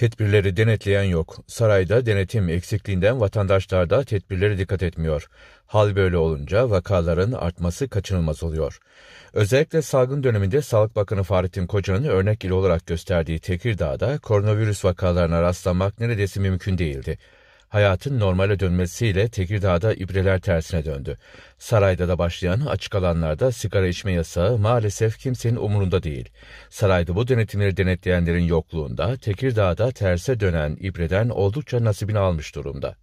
Tedbirleri denetleyen yok. Sarayda denetim eksikliğinden vatandaşlar da tedbirlere dikkat etmiyor. Hal böyle olunca vakaların artması kaçınılmaz oluyor. Özellikle salgın döneminde Sağlık Bakanı Fahrettin Koca'nın örnek il olarak gösterdiği Tekirdağ'da koronavirüs vakalarına rastlamak neredeyse mümkün değildi. Hayatın normale dönmesiyle Tekirdağ'da ibreler tersine döndü. Sarayda da başlayan açık alanlarda sigara içme yasağı maalesef kimsenin umurunda değil. Sarayda bu denetimleri denetleyenlerin yokluğunda Tekirdağ'da terse dönen ibreden oldukça nasibini almış durumda.